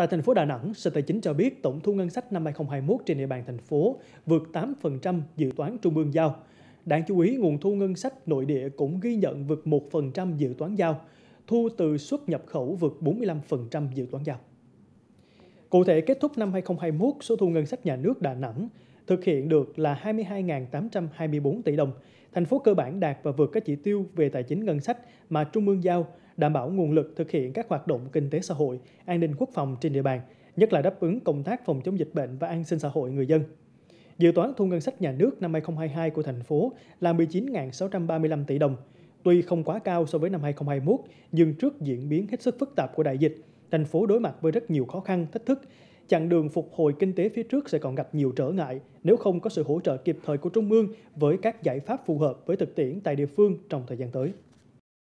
Tại thành phố Đà Nẵng, Sở Tài chính cho biết tổng thu ngân sách năm 2021 trên địa bàn thành phố vượt 8% dự toán trung ương giao. Đáng chú ý, nguồn thu ngân sách nội địa cũng ghi nhận vượt 1% dự toán giao. Thu từ xuất nhập khẩu vượt 45% dự toán giao. Cụ thể, kết thúc năm 2021, số thu ngân sách nhà nước Đà Nẵng thực hiện được là 22.824 tỷ đồng. Thành phố cơ bản đạt và vượt các chỉ tiêu về tài chính ngân sách mà Trung ương giao đảm bảo nguồn lực thực hiện các hoạt động kinh tế xã hội, an ninh quốc phòng trên địa bàn, nhất là đáp ứng công tác phòng chống dịch bệnh và an sinh xã hội người dân. Dự toán thu ngân sách nhà nước năm 2022 của thành phố là 19.635 tỷ đồng. Tuy không quá cao so với năm 2021, nhưng trước diễn biến hết sức phức tạp của đại dịch, thành phố đối mặt với rất nhiều khó khăn, thách thức. Chặng đường phục hồi kinh tế phía trước sẽ còn gặp nhiều trở ngại nếu không có sự hỗ trợ kịp thời của Trung ương với các giải pháp phù hợp với thực tiễn tại địa phương trong thời gian tới.